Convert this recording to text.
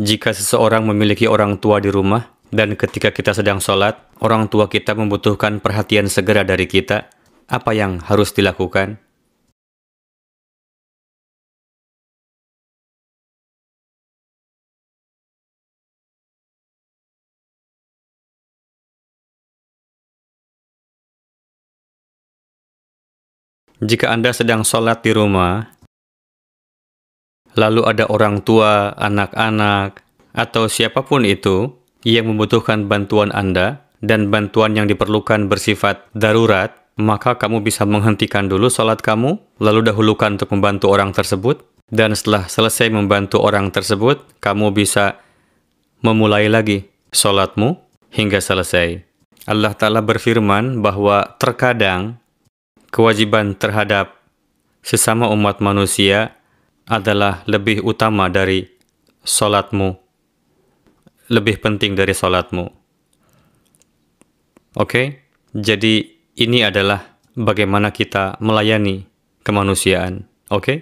Jika seseorang memiliki orang tua di rumah, dan ketika kita sedang sholat, orang tua kita membutuhkan perhatian segera dari kita, apa yang harus dilakukan? Jika Anda sedang sholat di rumah, lalu ada orang tua, anak-anak, atau siapapun itu yang membutuhkan bantuan Anda, dan bantuan yang diperlukan bersifat darurat, maka kamu bisa menghentikan dulu sholat kamu, lalu dahulukan untuk membantu orang tersebut, dan setelah selesai membantu orang tersebut, kamu bisa memulai lagi sholatmu hingga selesai. Allah Ta'ala berfirman bahwa terkadang kewajiban terhadap sesama umat manusia adalah lebih utama dari solatmu, lebih penting dari solatmu. Oke, okay? jadi ini adalah bagaimana kita melayani kemanusiaan. Oke. Okay?